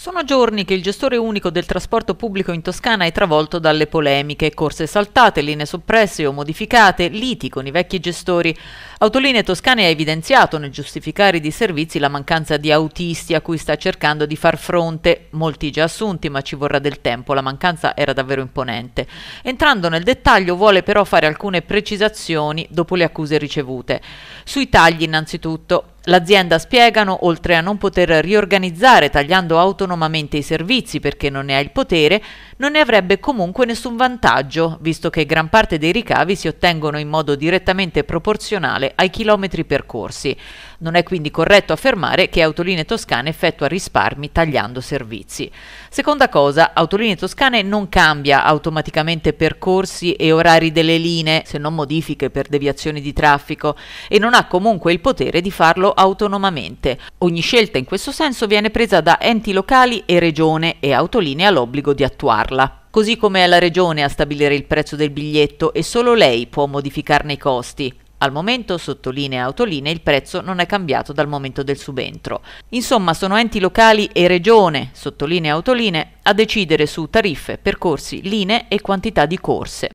Sono giorni che il gestore unico del trasporto pubblico in Toscana è travolto dalle polemiche, corse saltate, linee soppresse o modificate, liti con i vecchi gestori. Autoline Toscane ha evidenziato nel giustificare i disservizi la mancanza di autisti a cui sta cercando di far fronte, molti già assunti ma ci vorrà del tempo, la mancanza era davvero imponente. Entrando nel dettaglio vuole però fare alcune precisazioni dopo le accuse ricevute. Sui tagli innanzitutto, L'azienda spiegano, oltre a non poter riorganizzare tagliando autonomamente i servizi perché non ne ha il potere, non ne avrebbe comunque nessun vantaggio, visto che gran parte dei ricavi si ottengono in modo direttamente proporzionale ai chilometri percorsi. Non è quindi corretto affermare che Autoline Toscane effettua risparmi tagliando servizi. Seconda cosa, Autoline Toscane non cambia automaticamente percorsi e orari delle linee, se non modifiche per deviazioni di traffico, e non ha comunque il potere di farlo autonomamente. Ogni scelta in questo senso viene presa da enti locali e regione e Autolinea l'obbligo di attuarla. Così come è la regione a stabilire il prezzo del biglietto e solo lei può modificarne i costi. Al momento, sottolinea Autoline, il prezzo non è cambiato dal momento del subentro. Insomma, sono enti locali e regione, sottolinea Autoline, a decidere su tariffe, percorsi, linee e quantità di corse.